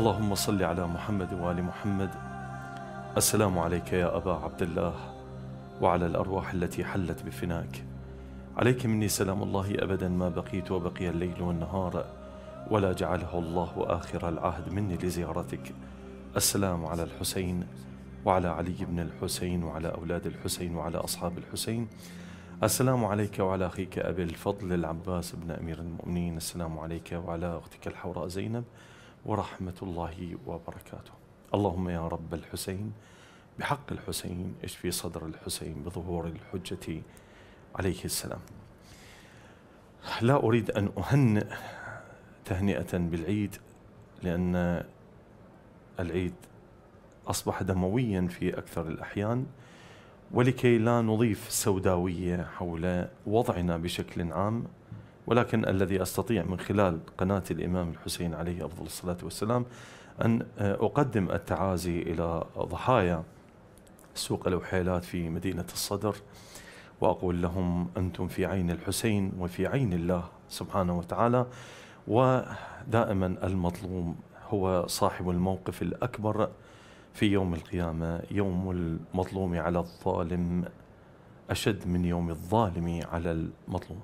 اللهم صل على محمد وآل محمد السلام عليك يا أبا عبد الله وعلى الأرواح التي حلت بفناك عليك مني سلام الله أبدا ما بقيت وبقي الليل والنهار ولا جعله الله آخر العهد مني لزيارتك السلام على الحسين وعلى علي بن الحسين وعلى أولاد الحسين وعلى أصحاب الحسين السلام عليك وعلى أخيك أبي الفضل العباس بن أمير المؤمنين السلام عليك وعلى أختك الحوراء زينب ورحمة الله وبركاته اللهم يا رب الحسين بحق الحسين اشفي صدر الحسين بظهور الحجة عليه السلام لا أريد أن أهنئ تهنئة بالعيد لأن العيد أصبح دمويا في أكثر الأحيان ولكي لا نضيف سوداوية حول وضعنا بشكل عام ولكن الذي أستطيع من خلال قناة الإمام الحسين عليه أفضل الصلاة والسلام أن آه، أقدم التعازي إلى ضحايا سوق الوحيلات في مدينة الصدر وأقول لهم أنتم في عين الحسين وفي عين الله سبحانه وتعالى ودائما المظلوم هو صاحب الموقف الأكبر في يوم القيامة يوم المظلوم على الظالم أشد من يوم الظالم على المظلوم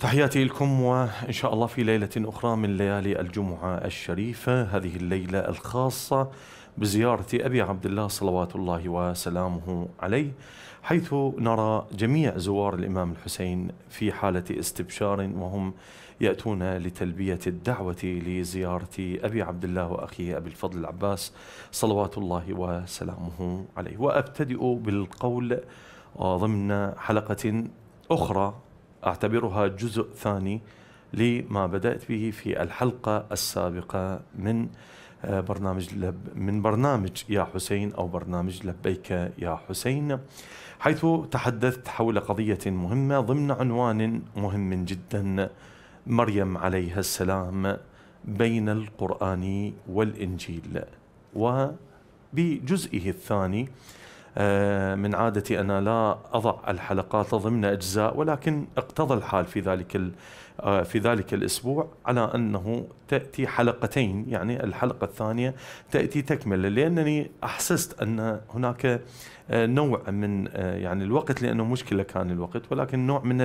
تحياتي لكم وإن شاء الله في ليلة أخرى من ليالي الجمعة الشريفة هذه الليلة الخاصة بزيارة أبي عبد الله صلوات الله وسلامه عليه حيث نرى جميع زوار الإمام الحسين في حالة استبشار وهم يأتون لتلبية الدعوة لزيارة أبي عبد الله وأخيه أبي الفضل العباس صلوات الله وسلامه عليه وأبتدئ بالقول ضمن حلقة أخرى اعتبرها جزء ثاني لما بدات به في الحلقه السابقه من آه، برنامج لب من برنامج يا حسين او برنامج لبيك يا حسين حيث تحدثت حول قضيه مهمه ضمن عنوان مهم جدا مريم عليها السلام بين القران والانجيل وبجزئه الثاني آه، من عادتي أنا لا أضع الحلقات ضمن أجزاء ولكن اقتضى الحال في ذلك آه، في ذلك الأسبوع على أنه تأتي حلقتين يعني الحلقة الثانية تأتي تكملة لأنني أحسست أن هناك آه، نوع من يعني الوقت لأنه مشكلة كان الوقت ولكن نوع من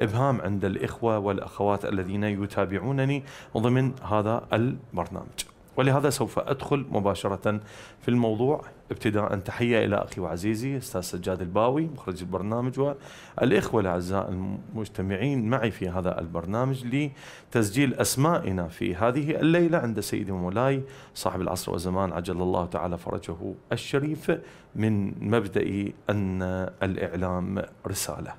الإبهام عند الإخوة والأخوات الذين يتابعونني ضمن هذا البرنامج ولهذا سوف أدخل مباشرة في الموضوع ابتداء تحية إلى أخي وعزيزي أستاذ سجاد الباوي مخرج البرنامج والإخوة الأعزاء المجتمعين معي في هذا البرنامج لتسجيل أسمائنا في هذه الليلة عند سيدي ومولاي صاحب العصر والزمان عجل الله تعالى فرجه الشريف من مبدأ أن الإعلام رسالة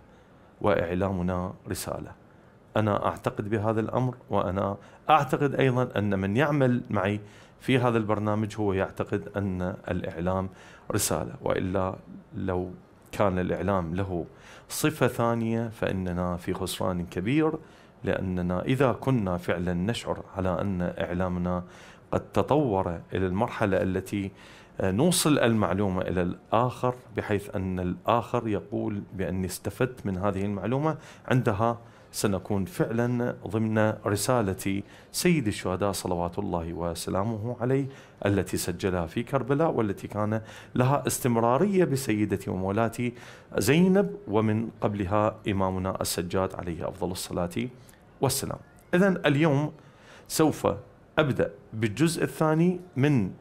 وإعلامنا رسالة أنا أعتقد بهذا الأمر وأنا أعتقد أيضا أن من يعمل معي في هذا البرنامج هو يعتقد أن الإعلام رسالة وإلا لو كان الإعلام له صفة ثانية فإننا في خسران كبير لأننا إذا كنا فعلا نشعر على أن إعلامنا قد تطور إلى المرحلة التي نوصل المعلومة إلى الآخر بحيث أن الآخر يقول بأني استفدت من هذه المعلومة عندها سنكون فعلا ضمن رسالة سيد الشهداء صلوات الله وسلامه عليه التي سجلها في كربلاء والتي كان لها استمرارية بسيدتي ومولاتي زينب ومن قبلها إمامنا السجاد عليه أفضل الصلاة والسلام إذا اليوم سوف أبدأ بالجزء الثاني من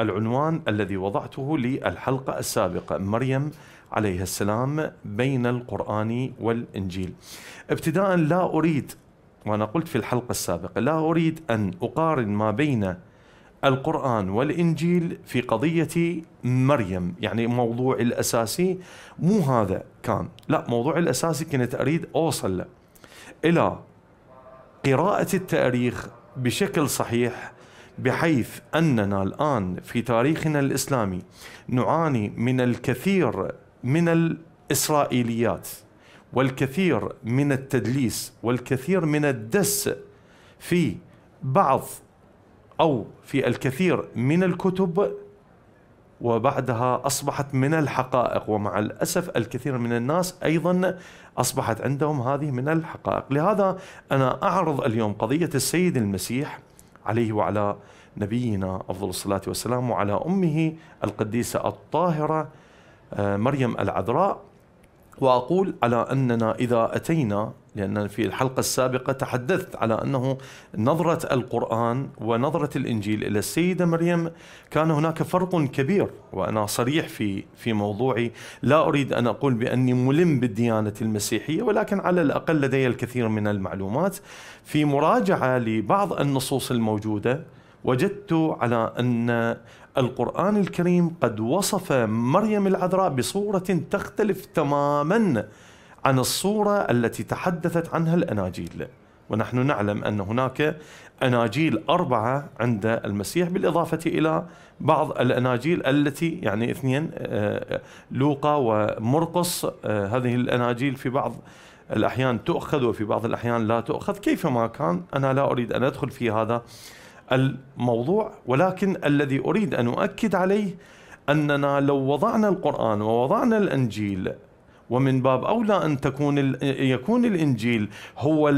العنوان الذي وضعته للحلقة السابقة مريم عليه السلام بين القرآن والإنجيل ابتداء لا أريد وأنا قلت في الحلقة السابقة لا أريد أن أقارن ما بين القرآن والإنجيل في قضية مريم يعني موضوع الأساسي مو هذا كان لا موضوع الأساسي كنت أريد أوصل له إلى قراءة التاريخ بشكل صحيح بحيث أننا الآن في تاريخنا الإسلامي نعاني من الكثير من الاسرائيليات والكثير من التدليس والكثير من الدس في بعض او في الكثير من الكتب وبعدها اصبحت من الحقائق ومع الاسف الكثير من الناس ايضا اصبحت عندهم هذه من الحقائق، لهذا انا اعرض اليوم قضيه السيد المسيح عليه وعلى نبينا افضل الصلاه والسلام وعلى امه القديسه الطاهره آه، مريم العذراء واقول على اننا اذا اتينا لان في الحلقه السابقه تحدثت على انه نظره القران ونظره الانجيل الى السيده مريم كان هناك فرق كبير وانا صريح في في موضوعي لا اريد ان اقول باني ملم بالديانه المسيحيه ولكن على الاقل لدي الكثير من المعلومات في مراجعه لبعض النصوص الموجوده وجدت على ان القرآن الكريم قد وصف مريم العذراء بصورة تختلف تماما عن الصورة التي تحدثت عنها الأناجيل ونحن نعلم أن هناك أناجيل أربعة عند المسيح بالإضافة إلى بعض الأناجيل التي يعني اثنين آه، لوقا ومرقص آه، هذه الأناجيل في بعض الأحيان تؤخذ وفي بعض الأحيان لا تؤخذ كيفما كان أنا لا أريد أن أدخل في هذا الموضوع ولكن الذي اريد ان اؤكد عليه اننا لو وضعنا القران ووضعنا الانجيل ومن باب اولى ان تكون يكون الانجيل هو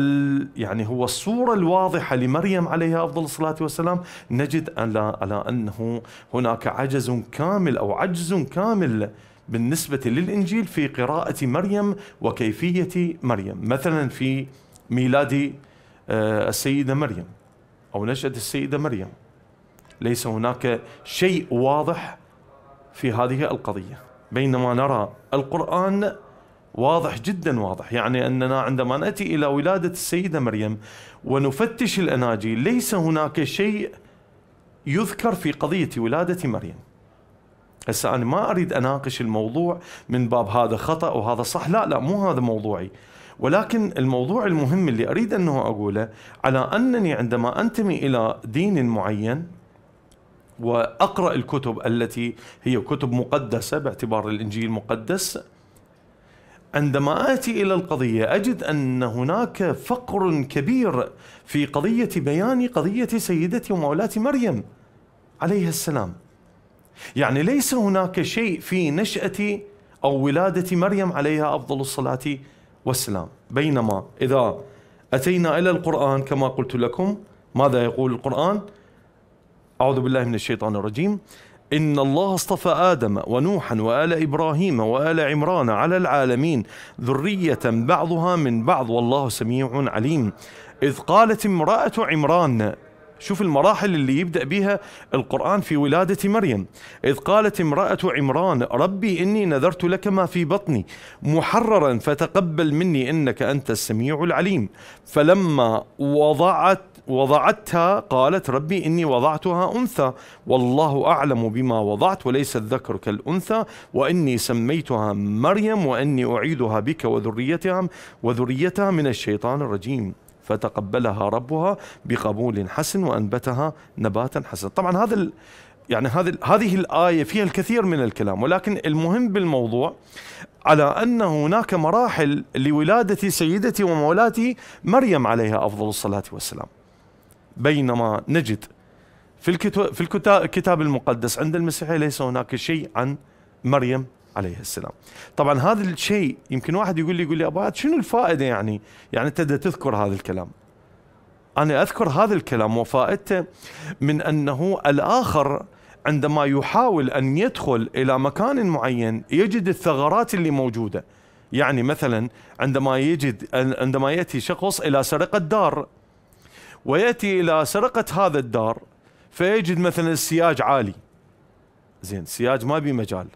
يعني هو الصوره الواضحه لمريم عليها افضل الصلاه والسلام نجد على على انه هناك عجز كامل او عجز كامل بالنسبه للانجيل في قراءه مريم وكيفيه مريم مثلا في ميلاد آه، السيده مريم أو نشأة السيدة مريم ليس هناك شيء واضح في هذه القضية بينما نرى القرآن واضح جدا واضح يعني أننا عندما نأتي إلى ولادة السيدة مريم ونفتش الأناجيل ليس هناك شيء يذكر في قضية ولادة مريم هسه أنا ما أريد أناقش الموضوع من باب هذا خطأ وهذا صح لا لا مو هذا موضوعي ولكن الموضوع المهم اللي اريد انه اقوله على انني عندما انتمي الى دين معين واقرا الكتب التي هي كتب مقدسه باعتبار الانجيل مقدس عندما اتي الى القضيه اجد ان هناك فقر كبير في قضيه بيان قضيه سيدتي ومولاتي مريم عليها السلام. يعني ليس هناك شيء في نشاه او ولاده مريم عليها افضل الصلاه والسلام بينما إذا أتينا إلى القرآن كما قلت لكم ماذا يقول القرآن أعوذ بالله من الشيطان الرجيم إن الله اصطفى آدم ونوحا وآل إبراهيم وآل عمران على العالمين ذرية بعضها من بعض والله سميع عليم إذ قالت امرأة عمران شوف المراحل اللي يبدأ بها القرآن في ولادة مريم إذ قالت امرأة عمران ربي إني نذرت لك ما في بطني محررا فتقبل مني إنك أنت السميع العليم فلما وضعت وضعتها قالت ربي إني وضعتها أنثى والله أعلم بما وضعت وليس الذكر كالأنثى وإني سميتها مريم وإني أعيدها بك وذريتها وذريتها من الشيطان الرجيم فتقبلها ربها بقبول حسن وانبتها نباتا حسنا طبعا هذا يعني هذه هذه الايه فيها الكثير من الكلام ولكن المهم بالموضوع على ان هناك مراحل لولاده سيدتي ومولاتي مريم عليها افضل الصلاه والسلام بينما نجد في الكتاب المقدس عند المسيح ليس هناك شيء عن مريم عليه السلام طبعا هذا الشيء يمكن واحد يقول لي يقول لي أبا شنو الفائدة يعني يعني أنت تذكر هذا الكلام أنا أذكر هذا الكلام وفائدته من أنه الآخر عندما يحاول أن يدخل إلى مكان معين يجد الثغرات اللي موجودة يعني مثلا عندما يجد عندما يأتي شخص إلى سرقة دار ويأتي إلى سرقة هذا الدار فيجد مثلا السياج عالي زين السياج ما بي مجال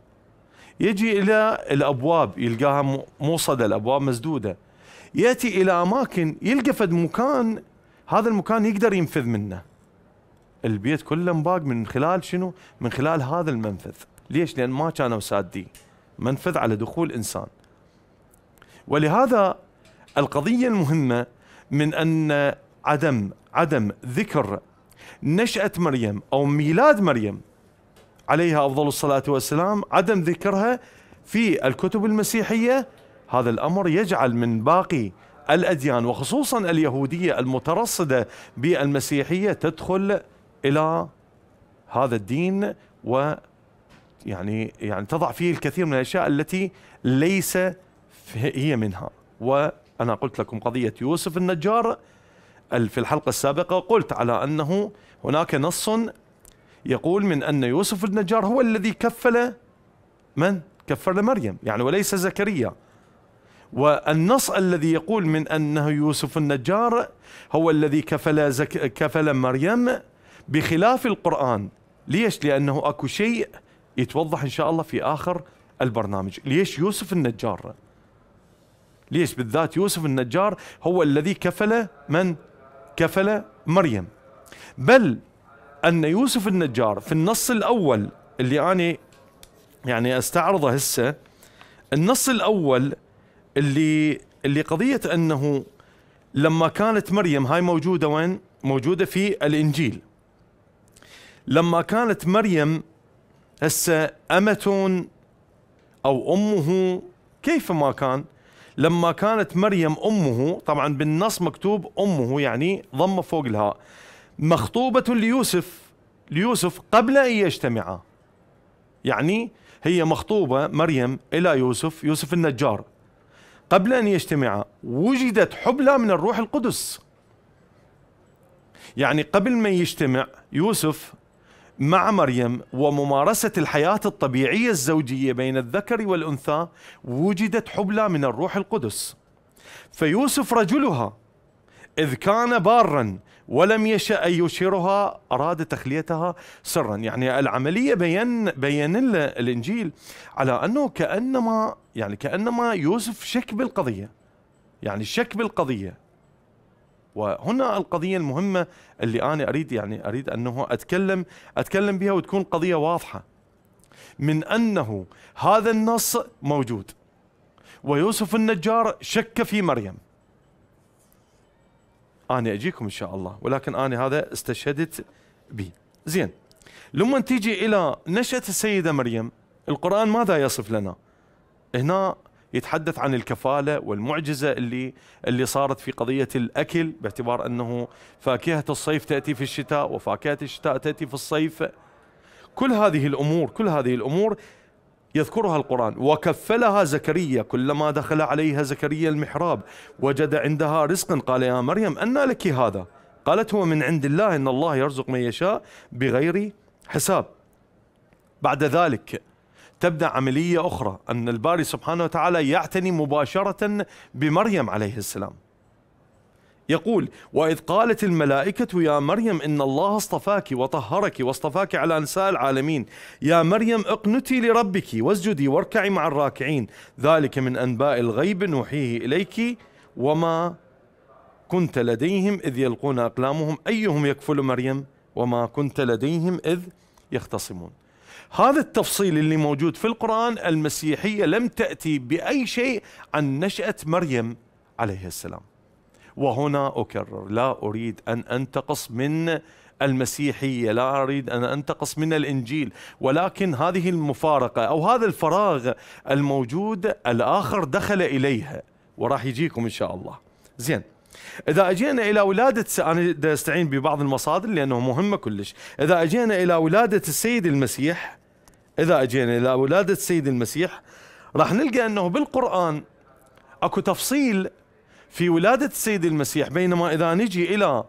يجي إلى الأبواب يلقاها موصدة الأبواب مسدودة يأتي إلى أماكن يلقى فد مكان هذا المكان يقدر ينفذ منه البيت كله مباق من خلال شنو؟ من خلال هذا المنفذ ليش؟ لأن ما كانوا سادين منفذ على دخول إنسان ولهذا القضية المهمة من أن عدم عدم ذكر نشأة مريم أو ميلاد مريم عليها افضل الصلاه والسلام عدم ذكرها في الكتب المسيحيه هذا الامر يجعل من باقي الاديان وخصوصا اليهوديه المترصده بالمسيحيه تدخل الى هذا الدين و يعني يعني تضع فيه الكثير من الاشياء التي ليس هي منها وانا قلت لكم قضيه يوسف النجار في الحلقه السابقه قلت على انه هناك نص يقول من أن يوسف النجار هو الذي كفل من؟ كفل مريم يعني وليس زكريا والنص الذي يقول من أنه يوسف النجار هو الذي كفل, زك كفل مريم بخلاف القرآن ليش؟ لأنه أكو شيء يتوضح إن شاء الله في آخر البرنامج ليش يوسف النجار؟ ليش بالذات يوسف النجار هو الذي كفل من؟ كفل مريم بل ان يوسف النجار في النص الاول اللي انا يعني استعرضه هسه النص الاول اللي اللي قضيه انه لما كانت مريم هاي موجوده وين؟ موجوده في الانجيل. لما كانت مريم هسه امة او امه كيف ما كان لما كانت مريم امه طبعا بالنص مكتوب امه يعني ضمه فوق الهاء مخطوبة ليوسف ليوسف قبل أن يجتمعا يعني هي مخطوبة مريم إلى يوسف يوسف النجار قبل أن يجتمعا وجدت حبلى من الروح القدس يعني قبل ما يجتمع يوسف مع مريم وممارسة الحياة الطبيعية الزوجية بين الذكر والأنثى وجدت حبلى من الروح القدس فيوسف رجلها إذ كان بارا ولم يشأ أن يشيرها أراد تخليتها سرا يعني العملية بين بين الإنجيل على أنه كأنما يعني كأنما يوسف شك بالقضية يعني شك بالقضية وهنا القضية المهمة اللي أنا أريد يعني أريد أنه أتكلم أتكلم بها وتكون قضية واضحة من أنه هذا النص موجود ويوسف النجار شك في مريم انا اجيكم ان شاء الله ولكن انا هذا استشهدت به زين لما تيجي الى نشاه السيده مريم القران ماذا يصف لنا هنا يتحدث عن الكفاله والمعجزه اللي اللي صارت في قضيه الاكل باعتبار انه فاكهه الصيف تاتي في الشتاء وفاكهه الشتاء تاتي في الصيف كل هذه الامور كل هذه الامور يذكرها القرآن وكفلها زكريا كلما دخل عليها زكريا المحراب وجد عندها رزقا قال يا مريم أنى لك هذا قالت هو من عند الله إن الله يرزق من يشاء بغير حساب بعد ذلك تبدا عمليه اخرى ان الباري سبحانه وتعالى يعتني مباشره بمريم عليه السلام يقول وإذ قالت الملائكة يا مريم إن الله اصطفاك وطهرك واصطفاك على نساء العالمين يا مريم اقنتي لربك واسجدي واركعي مع الراكعين ذلك من أنباء الغيب نوحيه إليك وما كنت لديهم إذ يلقون أقلامهم أيهم يكفل مريم وما كنت لديهم إذ يختصمون هذا التفصيل اللي موجود في القرآن المسيحية لم تأتي بأي شيء عن نشأة مريم عليه السلام وهنا أكرر لا أريد أن أنتقص من المسيحية لا أريد أن أنتقص من الإنجيل ولكن هذه المفارقة أو هذا الفراغ الموجود الآخر دخل إليها وراح يجيكم إن شاء الله زين إذا أجينا إلى ولادة أنا أستعين ببعض المصادر لأنه مهمة كلش إذا أجينا إلى ولادة السيد المسيح إذا أجينا إلى ولادة السيد المسيح راح نلقى أنه بالقرآن أكو تفصيل في ولادة السيد المسيح بينما إذا نجي إلى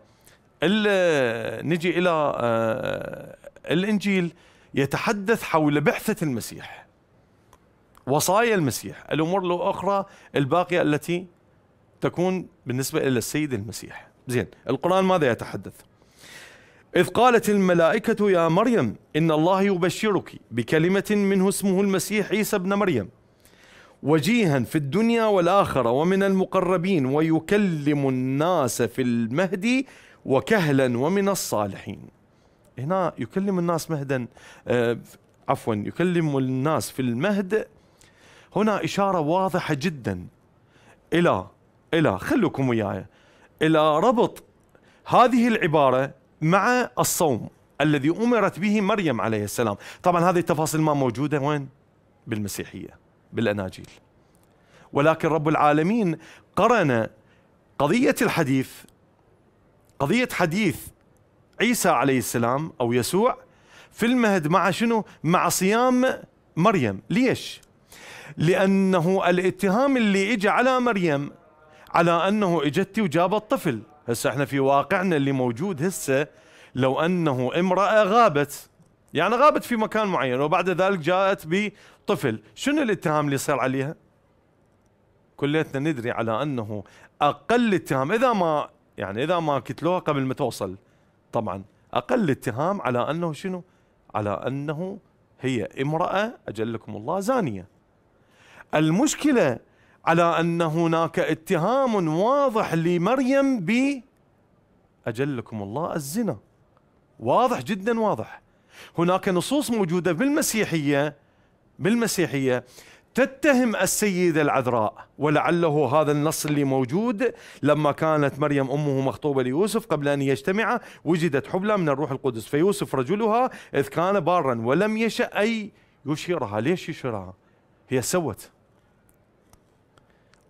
نجي إلى آه، الإنجيل يتحدث حول بعثة المسيح وصايا المسيح الأمور الأخرى الباقية التي تكون بالنسبة إلى السيد المسيح زين القرآن ماذا يتحدث إذ قالت الملائكة يا مريم إن الله يبشرك بكلمة منه اسمه المسيح عيسى ابن مريم وجيها في الدنيا والآخرة ومن المقربين ويكلم الناس في المهد وكهلا ومن الصالحين هنا يكلم الناس مهدا آه، عفوا يكلم الناس في المهد هنا إشارة واضحة جدا إلى إلى خلوكم وياي إلى ربط هذه العبارة مع الصوم الذي أمرت به مريم عليه السلام طبعا هذه التفاصيل ما موجودة وين بالمسيحية بالاناجيل ولكن رب العالمين قرن قضيه الحديث قضيه حديث عيسى عليه السلام او يسوع في المهد مع شنو؟ مع صيام مريم، ليش؟ لانه الاتهام اللي اجى على مريم على انه اجت وجابت طفل، هسه احنا في واقعنا اللي موجود هسه لو انه امراه غابت يعني غابت في مكان معين وبعد ذلك جاءت طفل شنو الاتهام اللي يصير عليها كليتنا ندري على أنه أقل اتهام إذا ما يعني إذا ما قتلوها قبل ما توصل طبعا أقل اتهام على أنه شنو على أنه هي امرأة أجلكم الله زانية المشكلة على أن هناك اتهام واضح لمريم ب أجلكم الله الزنا واضح جدا واضح هناك نصوص موجودة بالمسيحية بالمسيحية تتهم السيدة العذراء ولعله هذا النص اللي موجود لما كانت مريم أمه مخطوبة ليوسف قبل أن يجتمع وجدت حبلى من الروح القدس فيوسف رجلها إذ كان بارا ولم يشأ أي يشيرها ليش يشيرها هي سوت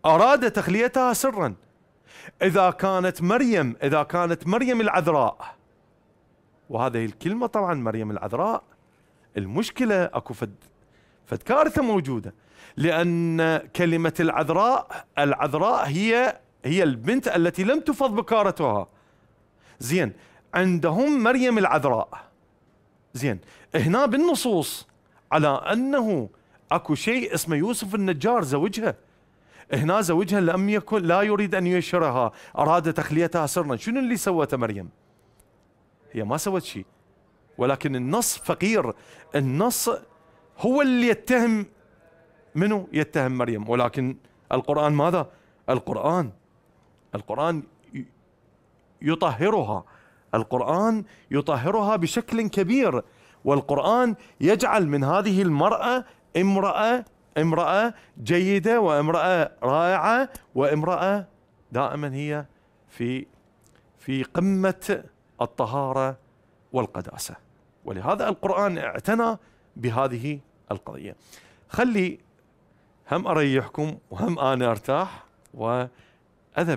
أراد تخليتها سرا إذا كانت مريم إذا كانت مريم العذراء وهذه الكلمة طبعا مريم العذراء المشكلة أكو فد فالكارثه موجوده لان كلمه العذراء العذراء هي هي البنت التي لم تفض بكارتها زين عندهم مريم العذراء زين هنا بالنصوص على انه اكو شيء اسمه يوسف النجار زوجها هنا زوجها لم يكن لا يريد ان يشرها اراد تخليتها سرا شنو اللي سوته مريم هي ما سوت شيء ولكن النص فقير النص هو اللي يتهم منه يتهم مريم ولكن القرآن ماذا القرآن القرآن يطهرها القرآن يطهرها بشكل كبير والقرآن يجعل من هذه المرأة امرأة امرأة جيدة وامرأة رائعة وامرأة دائما هي في في قمة الطهارة والقداسة ولهذا القرآن اعتنى بهذه القضيه. خلي هم اريحكم وهم انا ارتاح واذهب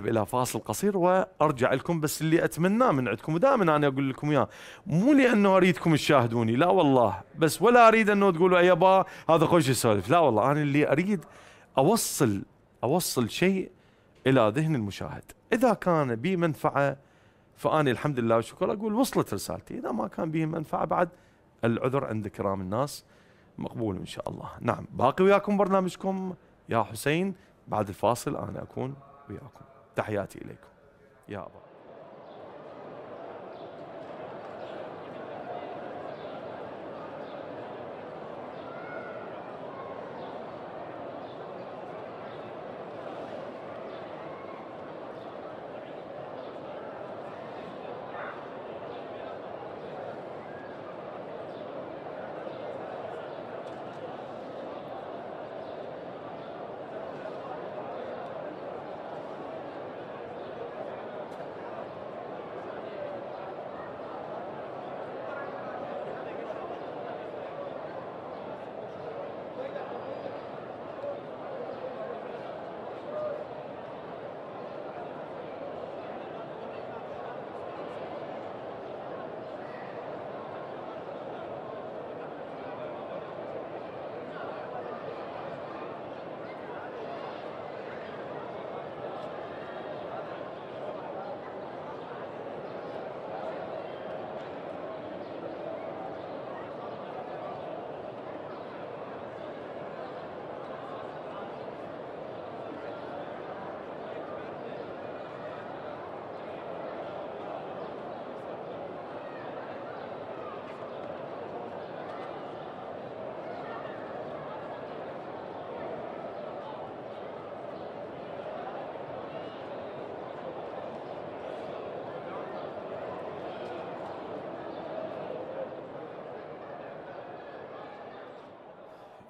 الى فاصل قصير وارجع لكم بس اللي اتمناه من عندكم ودائما انا اقول لكم اياه مو لانه اريدكم تشاهدوني لا والله بس ولا اريد انه تقولوا يابا هذا خوش يسولف لا والله انا اللي اريد اوصل اوصل شيء الى ذهن المشاهد اذا كان بي منفعه فاني الحمد لله والشكر اقول وصلت رسالتي اذا ما كان به منفعه بعد العذر عند كرام الناس مقبول ان شاء الله نعم باقي وياكم برنامجكم يا حسين بعد الفاصل انا اكون وياكم تحياتي اليكم يا ابا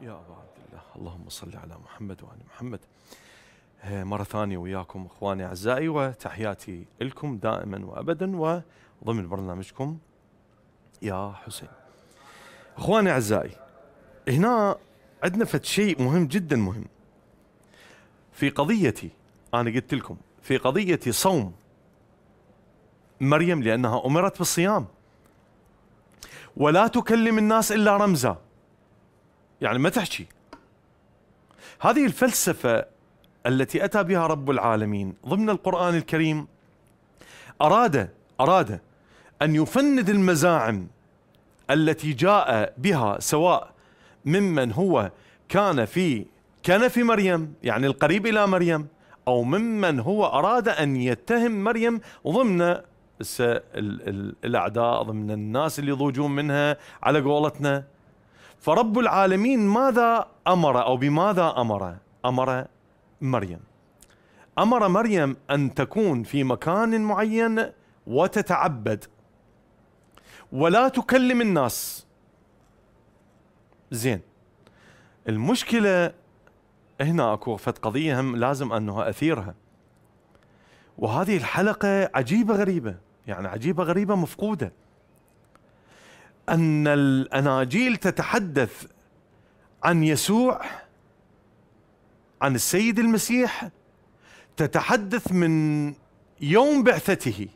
يا أبا عبد الله اللهم صل على محمد وعلى محمد مرة ثانية وياكم إخواني أعزائي وتحياتي لكم دائما وأبدا وضمن برنامجكم يا حسين إخواني أعزائي هنا عندنا فد شيء مهم جدا مهم في قضيتي أنا قلت لكم في قضية صوم مريم لأنها أمرت بالصيام ولا تكلم الناس إلا رمزاً يعني ما تحكي هذه الفلسفة التي أتى بها رب العالمين ضمن القرآن الكريم أراد أراد أن يفند المزاعم التي جاء بها سواء ممن هو كان في كان في مريم يعني القريب إلى مريم أو ممن هو أراد أن يتهم مريم ضمن الاعداء ضمن الناس اللي يضوجون منها على قولتنا فرب العالمين ماذا امر او بماذا امر؟ امر مريم. امر مريم ان تكون في مكان معين وتتعبد ولا تكلم الناس. زين المشكله هنا اكو فت قضيه هم لازم انه اثيرها. وهذه الحلقه عجيبه غريبه، يعني عجيبه غريبه مفقوده. ان الاناجيل تتحدث عن يسوع عن السيد المسيح تتحدث من يوم بعثته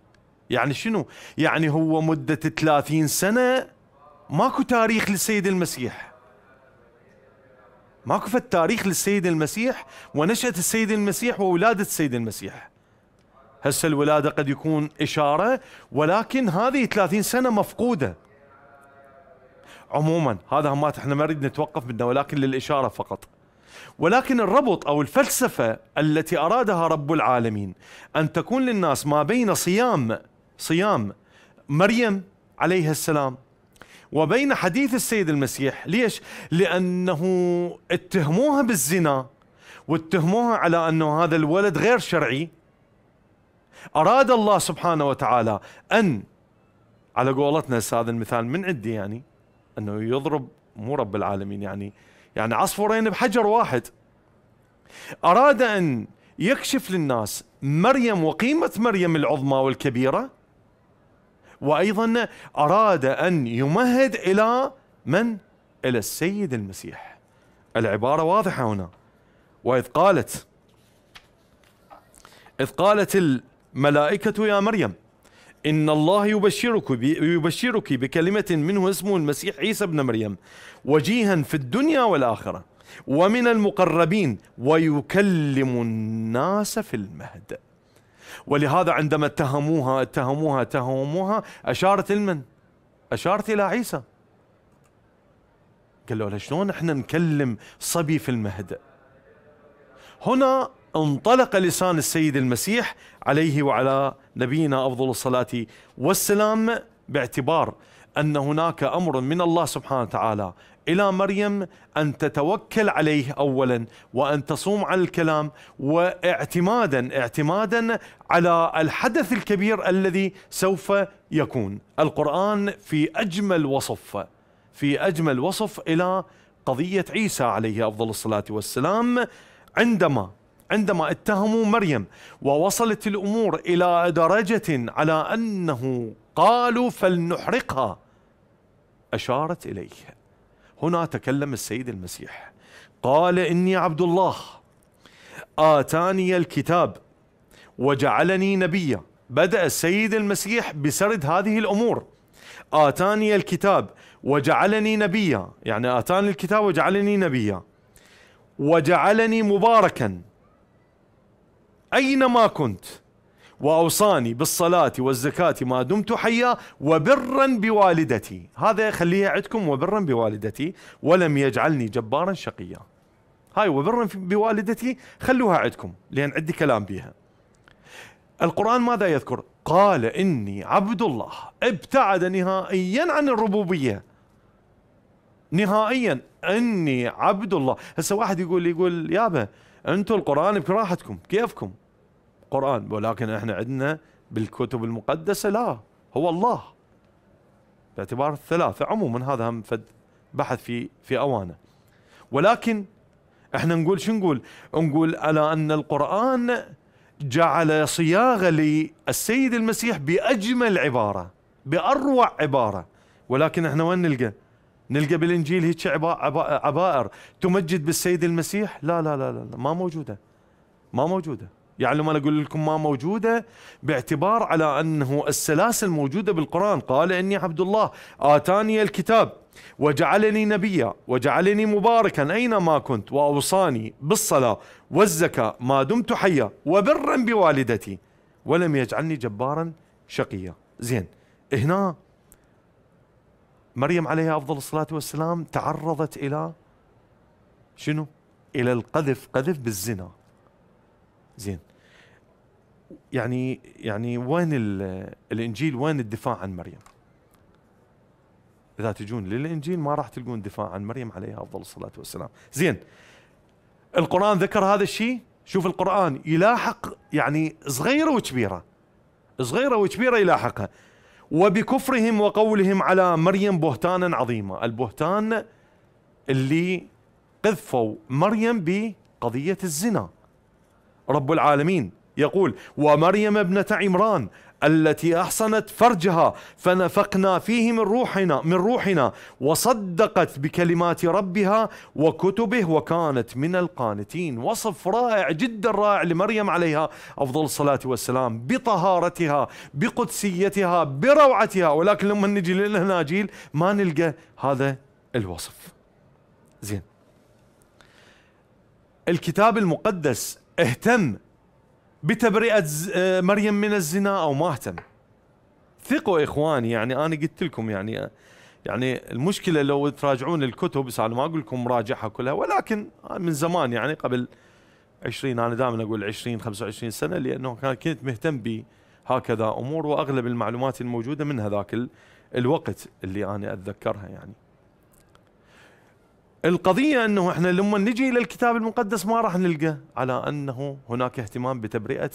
يعني شنو يعني هو مدة 30 سنة ماكو تاريخ للسيد المسيح ماكو في تاريخ للسيد المسيح ونشأة السيد المسيح وولادة السيد المسيح هسه الولادة قد يكون إشارة ولكن هذه 30 سنة مفقودة عموما هذا همات احنا ما نريد نتوقف منه ولكن للاشاره فقط ولكن الربط او الفلسفه التي ارادها رب العالمين ان تكون للناس ما بين صيام صيام مريم عليها السلام وبين حديث السيد المسيح ليش لانه اتهموها بالزنا واتهموها على انه هذا الولد غير شرعي اراد الله سبحانه وتعالى ان على قولتنا هذا المثال من عندي يعني انه يضرب مو رب العالمين يعني يعني عصفورين بحجر واحد اراد ان يكشف للناس مريم وقيمه مريم العظمى والكبيره وايضا اراد ان يمهد الى من الى السيد المسيح العباره واضحه هنا واذ قالت اذ قالت الملائكه يا مريم إن الله يبشرك يبشرك بكلمة منه اسمه المسيح عيسى ابن مريم وجيها في الدنيا والآخرة ومن المقربين ويكلم الناس في المهد ولهذا عندما اتهموها اتهموها اتهموها أشارت لمن؟ أشارت إلى عيسى قالوا له شلون احنا نكلم صبي في المهد هنا انطلق لسان السيد المسيح عليه وعلى نبينا افضل الصلاه والسلام باعتبار ان هناك امر من الله سبحانه وتعالى الى مريم ان تتوكل عليه اولا وان تصوم على الكلام واعتمادا اعتمادا على الحدث الكبير الذي سوف يكون القران في اجمل وصف في اجمل وصف الى قضيه عيسى عليه افضل الصلاه والسلام عندما عندما اتهموا مريم ووصلت الامور الى درجه على انه قالوا فلنحرقها اشارت اليه هنا تكلم السيد المسيح قال اني عبد الله اتاني الكتاب وجعلني نبيا بدا السيد المسيح بسرد هذه الامور اتاني الكتاب وجعلني نبيا يعني اتاني الكتاب وجعلني نبيا وجعلني مباركا أينما كنت وأوصاني بالصلاة والزكاة ما دمت حيا وبرا بوالدتي هذا خليها عندكم وبرا بوالدتي ولم يجعلني جبارا شقيا هاي وبرا بوالدتي خلوها عندكم لأن عندي كلام بيها القرآن ماذا يذكر قال إني عبد الله ابتعد نهائيا عن الربوبية نهائيا إني عبد الله هسه واحد يقول يقول يابا أنتم القرآن براحتكم كيفكم القرآن ولكن احنا عندنا بالكتب المقدسة لا هو الله باعتبار الثلاثة عموما هذا هم فد بحث في في أوانه ولكن احنا نقول شو نقول نقول علي أن القرآن جعل صياغة للسيد المسيح بأجمل عبارة بأروع عبارة ولكن احنا وين نلقى نلقى بالإنجيل هيك عبائر تمجد بالسيد المسيح لا لا لا لا ما موجودة ما موجوده يعني لما أنا أقول لكم ما موجودة باعتبار على أنه السلاسل موجودة بالقرآن قال إني عبد الله آتاني الكتاب وجعلني نبيا وجعلني مباركا أينما كنت وأوصاني بالصلاة والزكاة ما دمت حيا وبرا بوالدتي ولم يجعلني جبارا شقيا زين هنا مريم عليها أفضل الصلاة والسلام تعرضت إلى شنو إلى القذف قذف بالزنا زين يعني يعني وين الانجيل وين الدفاع عن مريم؟ اذا تجون للانجيل ما راح تلقون دفاع عن مريم عليها افضل الصلاه والسلام. زين القران ذكر هذا الشيء شوف القران يلاحق يعني صغيره وكبيره صغيره وكبيره يلاحقها وبكفرهم وقولهم على مريم بهتانا عظيما البهتان اللي قذفوا مريم بقضيه الزنا رب العالمين يقول ومريم ابنة عمران التي احصنت فرجها فنفقنا فيه من روحنا من روحنا وصدقت بكلمات ربها وكتبه وكانت من القانتين وصف رائع جدا رائع لمريم عليها افضل الصلاه والسلام بطهارتها بقدسيتها بروعتها ولكن لما نجي للاناجيل ما نلقى هذا الوصف زين الكتاب المقدس اهتم بتبرئة آه، مريم من الزنا أو ما اهتم ثقوا إخواني يعني أنا قلت لكم يعني يعني المشكلة لو تراجعون الكتب بس أنا ما أقول لكم راجعها كلها ولكن من زمان يعني قبل 20 أنا دائما أقول 20 25 سنة لأنه كنت مهتم بهكذا أمور وأغلب المعلومات الموجودة من هذاك الوقت اللي أنا أتذكرها يعني القضية أنه إحنا لما نجي إلى الكتاب المقدس ما راح نلقى على أنه هناك اهتمام بتبرئة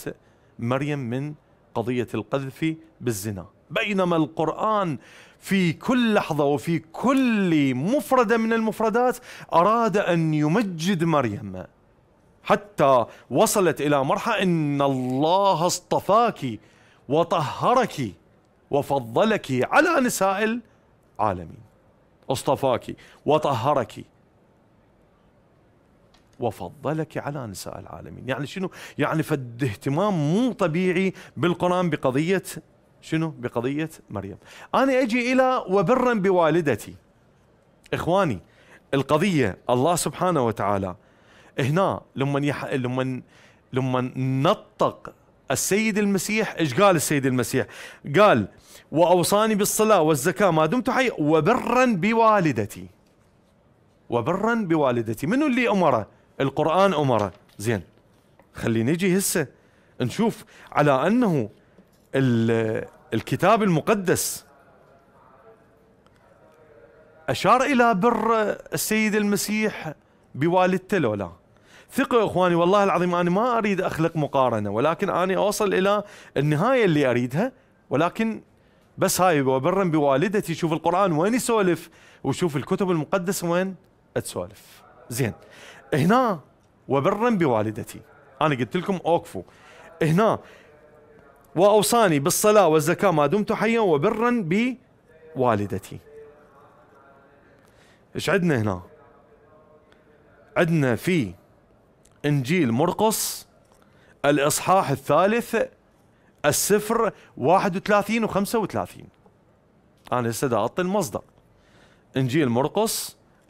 مريم من قضية القذف بالزنا بينما القرآن في كل لحظة وفي كل مفردة من المفردات أراد أن يمجد مريم حتى وصلت إلى مرحلة إن الله اصطفاك وطهرك وفضلك على نساء العالمين اصطفاك وطهرك وفضلك على نساء العالمين يعني شنو يعني فد اهتمام مو طبيعي بالقرآن بقضية شنو بقضية مريم أنا أجي إلى وبرا بوالدتي إخواني القضية الله سبحانه وتعالى هنا لما يح... لما لما نطق السيد المسيح ايش قال السيد المسيح؟ قال واوصاني بالصلاه والزكاه ما دمت حي وبرا بوالدتي وبرا بوالدتي منو اللي امره؟ القرآن أمره زين خلينا نجي هسه نشوف على أنه الكتاب المقدس أشار إلى بر السيد المسيح بوالدته لو لا ثقوا إخواني والله العظيم أنا ما أريد أخلق مقارنة ولكن أنا أوصل إلى النهاية اللي أريدها ولكن بس هاي وبرا بوالدتي شوف القرآن وين يسولف وشوف الكتب المقدسة وين تسولف زين هنا وبرا بوالدتي انا قلت لكم اوقفوا هنا واوصاني بالصلاه والزكاه ما دمت حيا وبرا بوالدتي ايش عندنا هنا عندنا في انجيل مرقص الاصحاح الثالث السفر 31 و35 انا هسه اعطي المصدر انجيل مرقص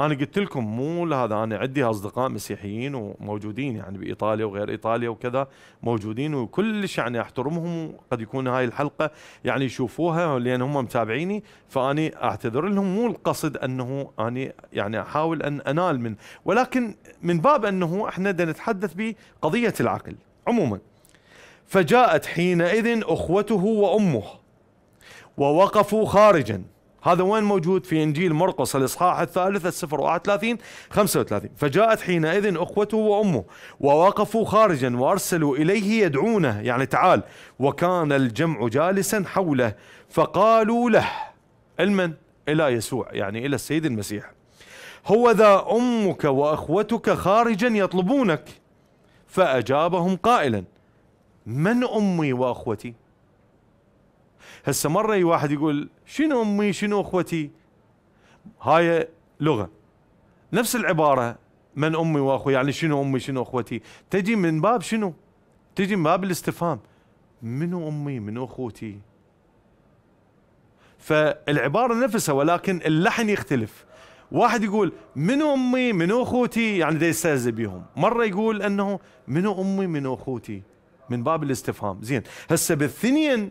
انا قلت لكم مو لهذا انا عندي اصدقاء مسيحيين وموجودين يعني بايطاليا وغير ايطاليا وكذا موجودين وكلش يعني احترمهم قد يكون هاي الحلقه يعني يشوفوها لان هم متابعيني فاني اعتذر لهم مو القصد انه اني يعني احاول ان انال من ولكن من باب انه احنا نتحدث بقضيه العقل عموما فجاءت حينئذ اخوته وامه ووقفوا خارجا هذا وين موجود في إنجيل مرقس الإصحاح الثالث السفر 31 35 فجاءت حينئذ أخوته وأمه ووقفوا خارجا وأرسلوا إليه يدعونه يعني تعال وكان الجمع جالسا حوله فقالوا له المن إلى يسوع يعني إلى السيد المسيح هو ذا أمك وأخوتك خارجا يطلبونك فأجابهم قائلا من أمي وأخوتي هسه مره واحد يقول شنو امي شنو اخوتي هاي لغه نفس العباره من امي واخوي يعني شنو امي شنو اخوتي تجي من باب شنو تجي من باب الاستفهام منو امي منو اخوتي فالعباره نفسها ولكن اللحن يختلف واحد يقول منو امي منو اخوتي يعني دا يستهزئ بهم مره يقول انه منو امي منو اخوتي من باب الاستفهام زين هسه بالثنين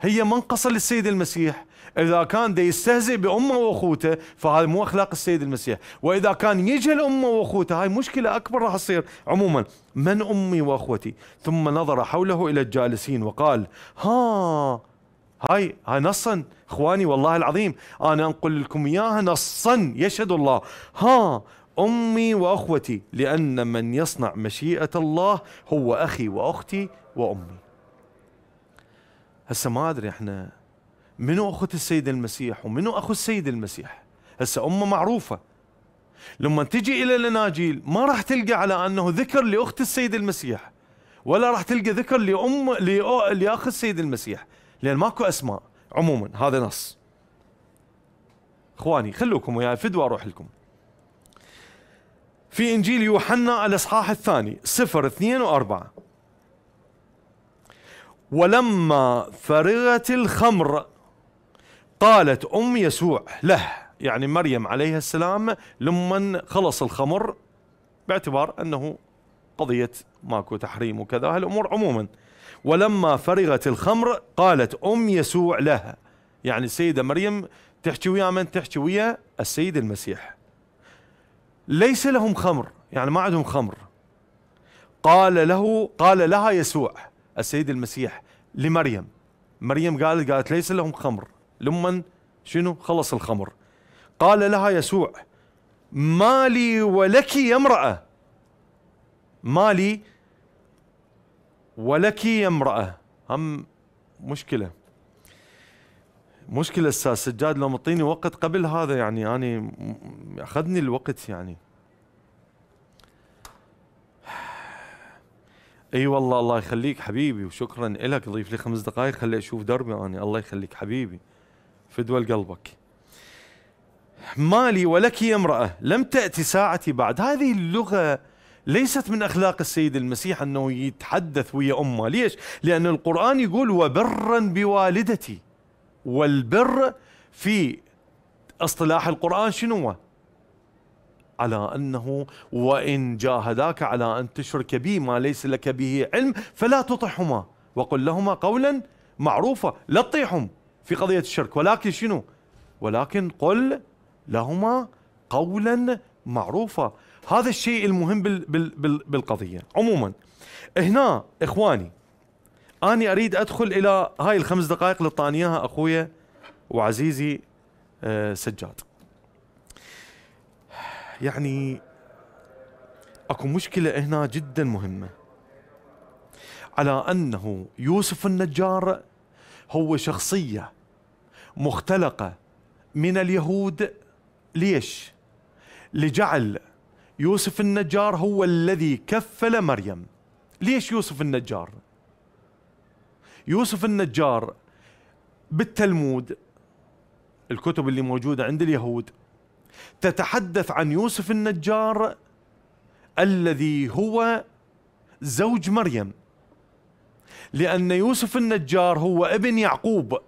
هي منقصة للسيد المسيح إذا كان دي يستهزئ بأمه وأخوته فهذا مو أخلاق السيد المسيح وإذا كان يجهل أمه وأخوته هاي مشكلة أكبر راح تصير عموما من أمي وأخوتي ثم نظر حوله إلى الجالسين وقال ها هاي هاي نصا اخواني والله العظيم انا انقل لكم اياها نصا يشهد الله ها امي واخوتي لان من يصنع مشيئه الله هو اخي واختي وامي هسه ما ادري احنا منو اخت السيد المسيح ومنو اخو السيد المسيح هسه امه معروفه لما تجي الى الاناجيل ما راح تلقى على انه ذكر لاخت السيد المسيح ولا راح تلقى ذكر لام لاخ السيد المسيح لان ماكو اسماء عموما هذا نص اخواني خلوكم وياي فدوى اروح لكم في انجيل يوحنا الاصحاح الثاني صفر اثنين واربعه ولما فرغت الخمر قالت أم يسوع له يعني مريم عليه السلام لمن خلص الخمر باعتبار أنه قضية ماكو تحريم وكذا هالأمور عموما ولما فرغت الخمر قالت أم يسوع لها يعني السيدة مريم تحكي ويا من تحكي ويا السيد المسيح ليس لهم خمر يعني ما عندهم خمر قال له قال لها يسوع السيد المسيح لمريم مريم قالت قالت ليس لهم خمر لمن شنو خلص الخمر قال لها يسوع ما لي ولك يا امرأة ما لي ولك يا امرأة هم مشكلة مشكلة استاذ سجاد لو مطيني وقت قبل هذا يعني أنا أخذني الوقت يعني اي أيوة والله الله يخليك حبيبي وشكرا لك ضيف لي خمس دقائق خلي اشوف دربي انا الله يخليك حبيبي فدوى قلبك مالي ولك يا امراه لم تاتي ساعتي بعد هذه اللغه ليست من اخلاق السيد المسيح انه يتحدث ويا امه ليش لان القران يقول وبرا بوالدتي والبر في اصطلاح القران شنو على أنه وإن جاهداك على أن تشرك بي ما ليس لك به علم فلا تطعهما وقل لهما قولا معروفا لا تطيعهم في قضية الشرك ولكن شنو ولكن قل لهما قولا معروفا هذا الشيء المهم بال بال بال بالقضية عموما هنا إخواني أنا أريد أدخل إلى هاي الخمس دقائق اللي أخويا وعزيزي آه، سجاد يعني اكو مشكله هنا جدا مهمه على انه يوسف النجار هو شخصيه مختلقه من اليهود ليش لجعل يوسف النجار هو الذي كفل مريم ليش يوسف النجار يوسف النجار بالتلمود الكتب اللي موجوده عند اليهود تتحدث عن يوسف النجار الذي هو زوج مريم لأن يوسف النجار هو ابن يعقوب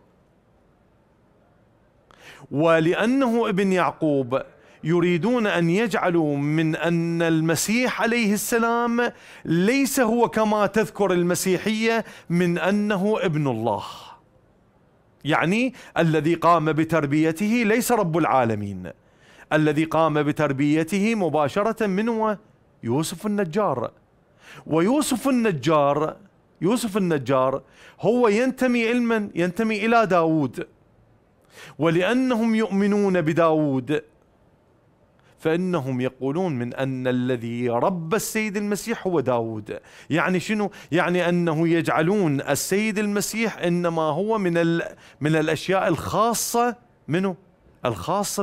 ولأنه ابن يعقوب يريدون أن يجعلوا من أن المسيح عليه السلام ليس هو كما تذكر المسيحية من أنه ابن الله يعني الذي قام بتربيته ليس رب العالمين الذي قام بتربيته مباشرة منه يوسف النجار ويوسف النجار يوسف النجار هو ينتمي علما ينتمي إلى داود ولأنهم يؤمنون بداود فإنهم يقولون من أن الذي رب السيد المسيح هو داود يعني شنو؟ يعني أنه يجعلون السيد المسيح إنما هو من, من الأشياء الخاصة منه؟ الخاصة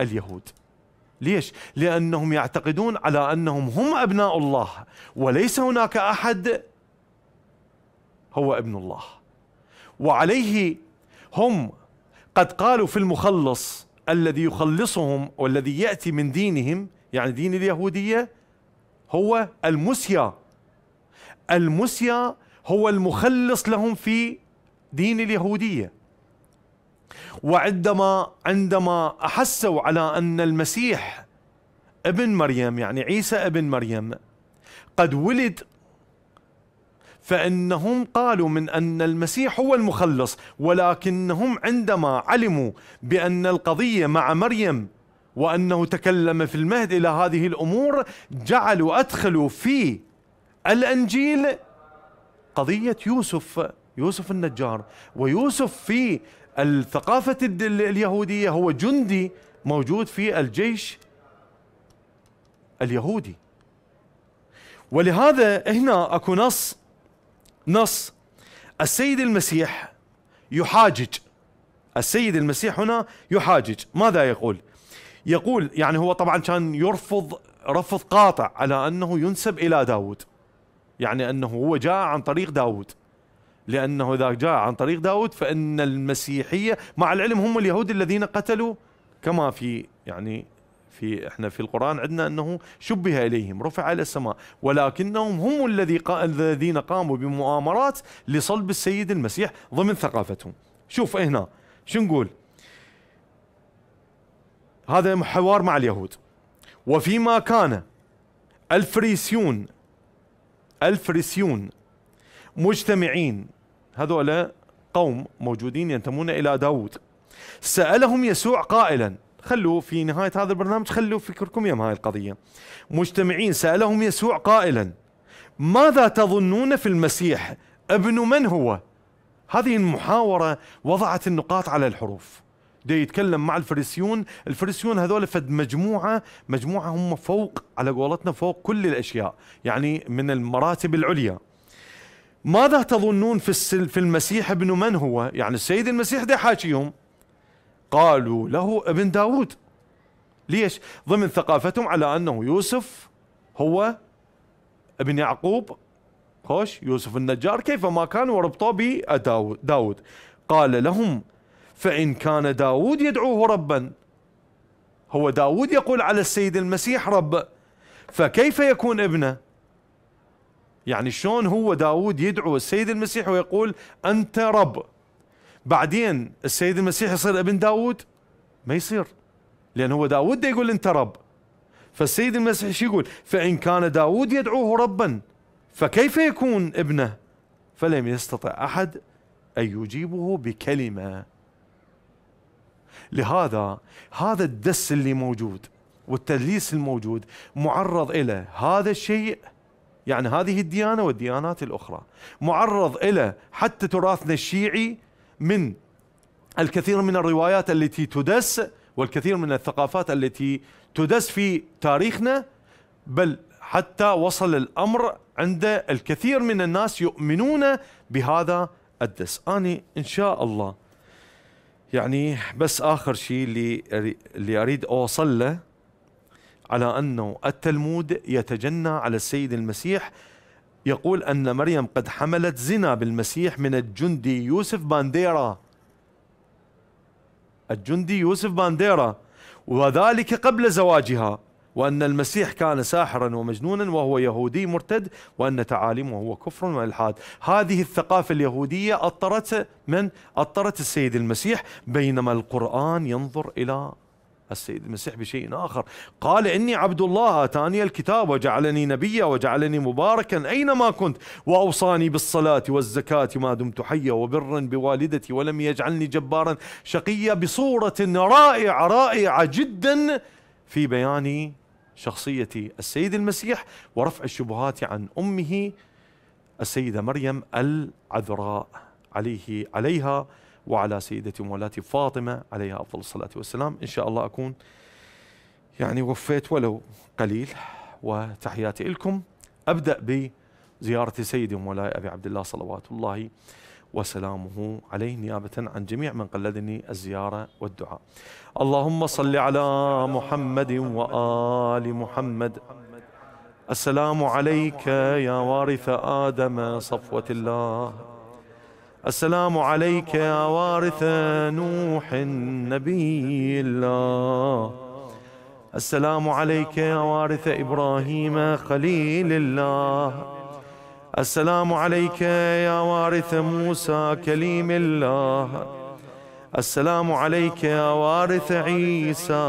اليهود ليش؟ لأنهم يعتقدون على أنهم هم أبناء الله وليس هناك أحد هو ابن الله وعليه هم قد قالوا في المخلص الذي يخلصهم والذي يأتي من دينهم يعني دين اليهودية هو المسيا المسيا هو المخلص لهم في دين اليهوديه وعندما عندما احسوا على ان المسيح ابن مريم يعني عيسى ابن مريم قد ولد فانهم قالوا من ان المسيح هو المخلص ولكنهم عندما علموا بان القضيه مع مريم وانه تكلم في المهد الى هذه الامور جعلوا ادخلوا في الانجيل قضيه يوسف يوسف النجار ويوسف في الثقافة اليهودية هو جندي موجود في الجيش اليهودي ولهذا هنا اكو نص نص السيد المسيح يحاجج السيد المسيح هنا يحاجج ماذا يقول يقول يعني هو طبعا كان يرفض رفض قاطع على أنه ينسب إلى داود يعني أنه هو جاء عن طريق داود لأنه إذا جاء عن طريق داود فإن المسيحية مع العلم هم اليهود الذين قتلوا كما في يعني في احنا في القرآن عندنا أنه شبه إليهم رفع إلى السماء ولكنهم هم الذي قا الذين قاموا بمؤامرات لصلب السيد المسيح ضمن ثقافتهم شوف هنا شو نقول هذا حوار مع اليهود وفيما كان الفريسيون الفريسيون مجتمعين هذول قوم موجودين ينتمون إلى داود سألهم يسوع قائلا خلوا في نهاية هذا البرنامج خلوا فكركم يم هاي القضية مجتمعين سألهم يسوع قائلا ماذا تظنون في المسيح ابن من هو هذه المحاورة وضعت النقاط على الحروف دي يتكلم مع الفريسيون الفريسيون هذول فد مجموعة مجموعة هم فوق على قولتنا فوق كل الأشياء يعني من المراتب العليا ماذا تظنون في في المسيح ابن من هو يعني السيد المسيح ده حاكيهم قالوا له ابن داود ليش ضمن ثقافتهم على أنه يوسف هو ابن يعقوب خوش يوسف النجار كيف ما كان وربطوه بداود قال لهم فإن كان داود يدعوه ربا هو داود يقول على السيد المسيح رب فكيف يكون ابنه يعني شلون هو داود يدعو السيد المسيح ويقول أنت رب بعدين السيد المسيح يصير ابن داود ما يصير لأن هو داود دا يقول أنت رب فالسيد المسيح شو يقول فإن كان داود يدعوه ربا فكيف يكون ابنه فلم يستطع أحد أن يجيبه بكلمة لهذا هذا الدس اللي موجود والتدليس الموجود معرض إلى هذا الشيء يعني هذه الديانة والديانات الأخرى معرض إلى حتى تراثنا الشيعي من الكثير من الروايات التي تدس والكثير من الثقافات التي تدس في تاريخنا بل حتى وصل الأمر عند الكثير من الناس يؤمنون بهذا الدس أنا إن شاء الله يعني بس آخر شيء اللي, اللي أريد أوصل له على أنه التلمود يتجنى على السيد المسيح يقول أن مريم قد حملت زنا بالمسيح من الجندي يوسف بانديرا الجندي يوسف بانديرا وذلك قبل زواجها وأن المسيح كان ساحرا ومجنونا وهو يهودي مرتد وأن تعاليمه هو كفر وإلحاد هذه الثقافة اليهودية أطرت من أطرت السيد المسيح بينما القرآن ينظر إلى السيد المسيح بشيء آخر قال إني عبد الله آتاني الكتاب وجعلني نبيا وجعلني مباركا أينما كنت وأوصاني بالصلاة والزكاة ما دمت حيا وبرا بوالدتي ولم يجعلني جبارا شقيا بصورة رائعة رائعة جدا في بيان شخصية السيد المسيح ورفع الشبهات عن أمه السيدة مريم العذراء عليه عليها وعلى سيدتي مولاتي فاطمة عليها أفضل الصلاة والسلام إن شاء الله أكون يعني وفيت ولو قليل وتحياتي لكم أبدأ بزيارة سيدي مولاي أبي عبد الله صلوات الله وسلامه عليه نيابة عن جميع من قلدني الزيارة والدعاء اللهم صل على محمد وآل محمد السلام عليك يا وارث آدم صفوة الله السلام عليك يا وارث نوح نبي الله السلام عليك يا وارث إبراهيم خليل الله السلام عليك يا وارث موسى كليم الله السلام عليك يا وارث عيسى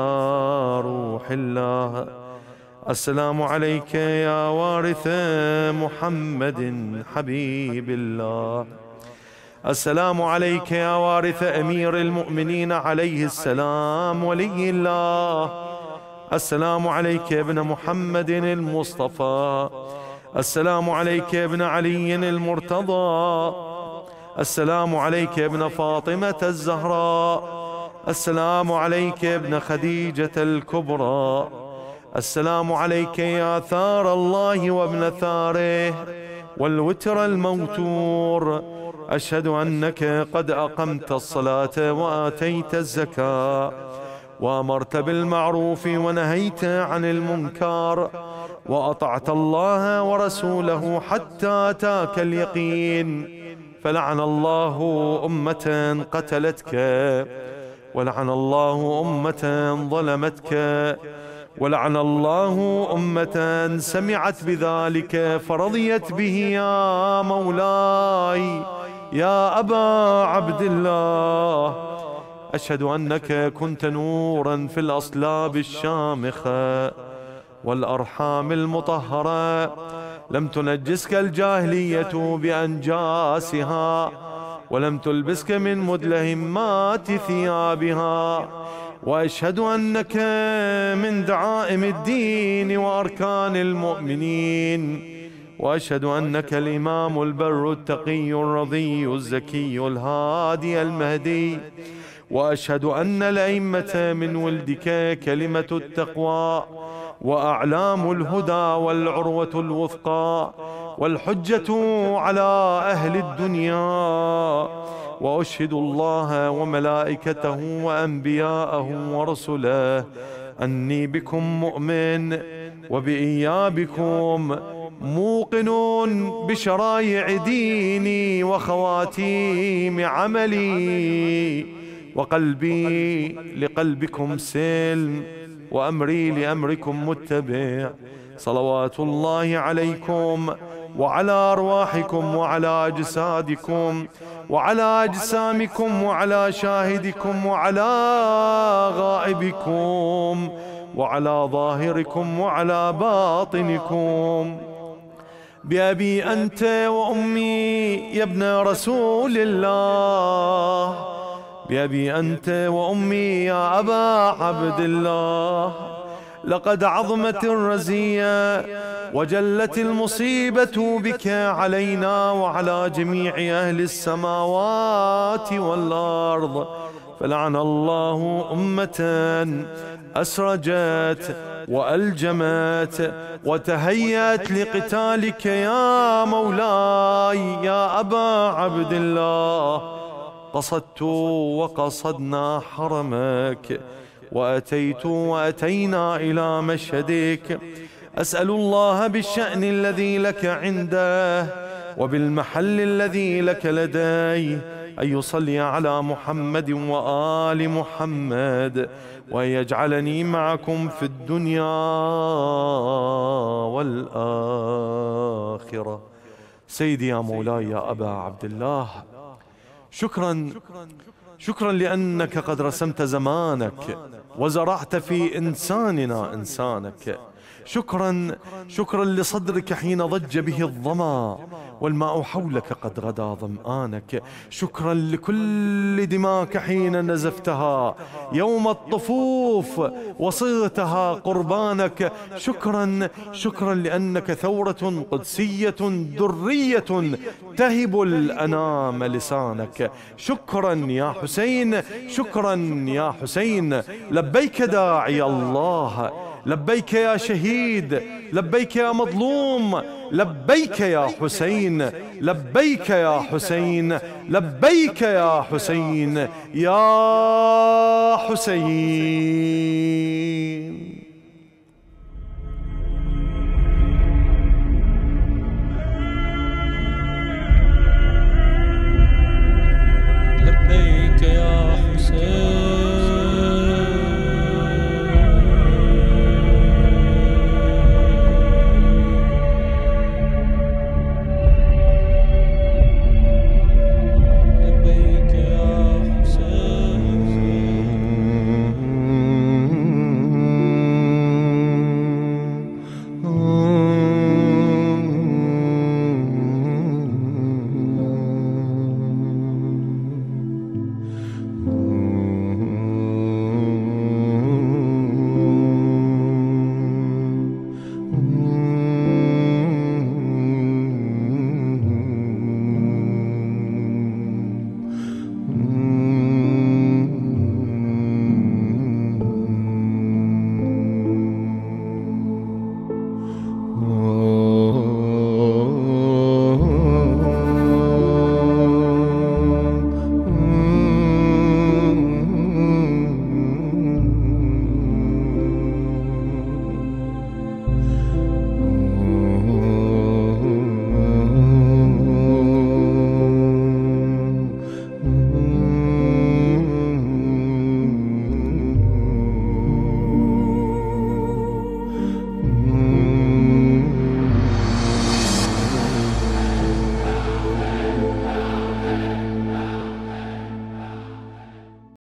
روح الله السلام عليك يا وارث محمد حبيب الله السلام عليك يا وارث أمير المؤمنين عليه السلام ولي الله السلام عليك يا ابن محمد المصطفى السلام عليك يا ابن علي المرتضى السلام عليك يا ابن فاطمة الزهراء السلام عليك يا ابن خديجة الكبرى السلام عليك يا ثار الله وابن ثاره والوتر الموتور أشهد أنك قد أقمت الصلاة وآتيت الزكاة وأمرت بالمعروف ونهيت عن المنكر وأطعت الله ورسوله حتى أتاك اليقين فلعن الله أمة قتلتك ولعن الله أمة ظلمتك ولعن الله أمة سمعت بذلك فرضيت به يا مولاي يا أبا عبد الله أشهد أنك كنت نورا في الأصلاب الشامخة والأرحام المطهرة لم تنجسك الجاهلية بأنجاسها ولم تلبسك من مدلهمات ثيابها واشهد انك من دعائم الدين واركان المؤمنين وأشهد أنك الإمام البر التقي الرضي الزكي الهادي المهدي وأشهد أن الأئمة من ولدك كلمة التقوى وأعلام الهدى والعروة الوثقى والحجة على أهل الدنيا واشهد الله وملائكته وانبياءه ورسله اني بكم مؤمن وبايابكم موقنون بشرايع ديني وخواتيم عملي وقلبي لقلبكم سلم وأمري لأمركم متبع صلوات الله عليكم وعلى أرواحكم وعلى أجسادكم وعلى أجسامكم وعلى شاهدكم وعلى غائبكم وعلى ظاهركم وعلى باطنكم بأبي أنت وأمي يا ابن رسول الله بأبي أنت وأمي يا أبا عبد الله لقد عظمت الرزية وجلت المصيبة بك علينا وعلى جميع أهل السماوات والأرض فلعن الله أمة أسرجت وألجمت وتهيأت لقتالك يا مولاي يا أبا عبد الله قصدت وقصدنا حرمك وأتيت وأتينا إلى مشهدك أسأل الله بالشأن الذي لك عنده وبالمحل الذي لك لديه أن يصلي على محمد وآل محمد وأن يجعلني معكم في الدنيا والآخرة سيدي يا مولاي يا أبا عبد الله شكرا شكرا لأنك قد رسمت زمانك وزرعت في إنساننا إنسانك شكرا شكرا لصدرك حين ضج به الظما والماء حولك قد ردى ظمآنك شكرا لكل دماك حين نزفتها يوم الطفوف وصرتها قربانك شكرا شكرا لأنك ثورة قدسية درية تهب الأنام لسانك شكرا يا حسين شكرا يا حسين لبيك داعي الله لبيك يا شهيد لبيك يا مظلوم لبيك يا حسين لبيك يا حسين لبيك يا حسين يا حسين